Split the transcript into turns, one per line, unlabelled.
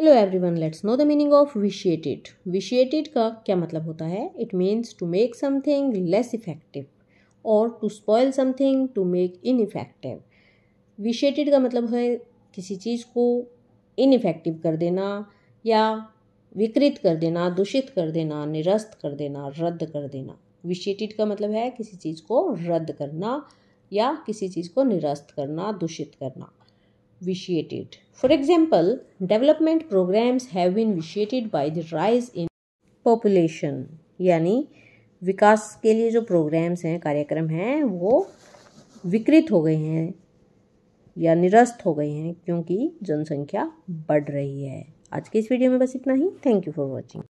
Hello everyone let's know the meaning of vitiated vitiated का क्या मतलब होता है it means to make something less effective or to spoil something to make ineffective vitiated का मतलब है किसी चीज़ को इफेक्टिव कर देना या विकृत कर देना दूषित कर देना निरस्त कर देना रद्द कर देना विशिएटेड का मतलब है किसी चीज़ को रद्द करना या किसी चीज़ को निरस्त करना दूषित करना vitiated. For example, development programs have been vitiated by the rise in population यानी विकास के लिए जो प्रोग्राम्स हैं कार्यक्रम हैं वो विकृत हो गए हैं या निरस्त हो गए हैं क्योंकि जनसंख्या बढ़ रही है आज के इस वीडियो में बस इतना ही थैंक यू फॉर वॉचिंग